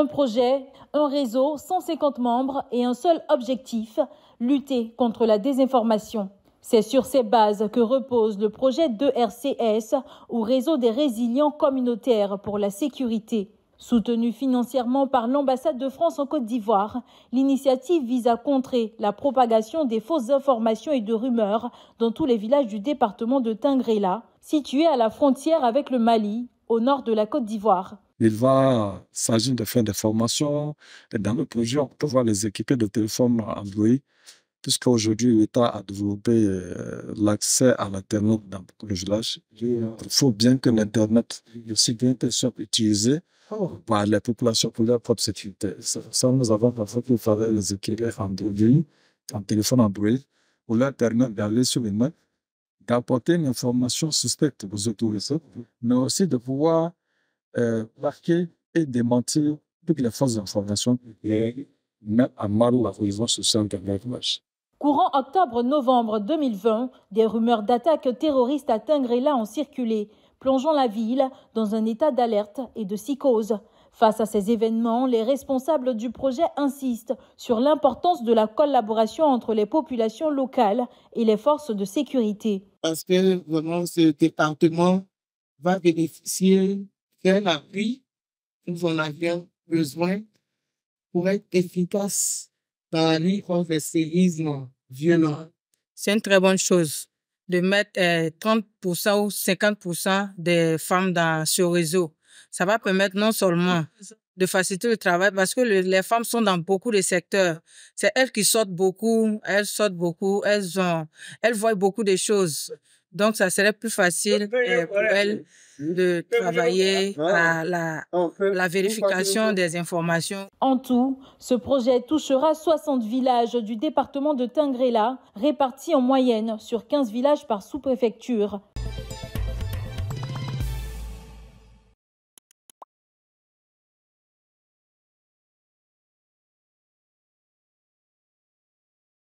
Un projet, un réseau, 150 membres et un seul objectif, lutter contre la désinformation. C'est sur ces bases que repose le projet de rcs ou Réseau des résilients communautaires pour la sécurité. Soutenu financièrement par l'ambassade de France en Côte d'Ivoire, l'initiative vise à contrer la propagation des fausses informations et de rumeurs dans tous les villages du département de Tingréla, situé à la frontière avec le Mali, au nord de la Côte d'Ivoire. Il va s'agir de faire des formations. Et dans le projet, on peut voir les équiper de téléphones Android, puisqu'aujourd'hui, l'État a développé euh, l'accès à l'Internet dans beaucoup de villages. Il faut bien que l'Internet, aussi bien utilisé par les populations pour leur propre sécurité. Ça, nous avons parfois qu'il faire les équiper Android, en téléphone Android, pour l'internet permettre d'aller sur les mains d'apporter une information suspecte aux autorités, mais aussi de pouvoir euh, marquer et démentir toutes les forces d'information et à mal la sur sociale de l'Église. Courant octobre-novembre 2020, des rumeurs d'attaques terroristes à Tingrela ont circulé, plongeant la ville dans un état d'alerte et de psychose. Face à ces événements, les responsables du projet insistent sur l'importance de la collaboration entre les populations locales et les forces de sécurité parce que vraiment ce département va bénéficier d'un appui on en bien besoin pour être efficace dans la lutte contre le violent. C'est une très bonne chose de mettre 30% euh, ou 50% des femmes dans ce réseau. Ça va permettre non seulement de faciliter le travail parce que les femmes sont dans beaucoup de secteurs. C'est elles qui sortent beaucoup, elles sortent beaucoup, elles ont, elles voient beaucoup de choses. Donc, ça serait plus facile euh, pour elles de travailler à la, la vérification des informations. En tout, ce projet touchera 60 villages du département de Tingréla répartis en moyenne sur 15 villages par sous-préfecture.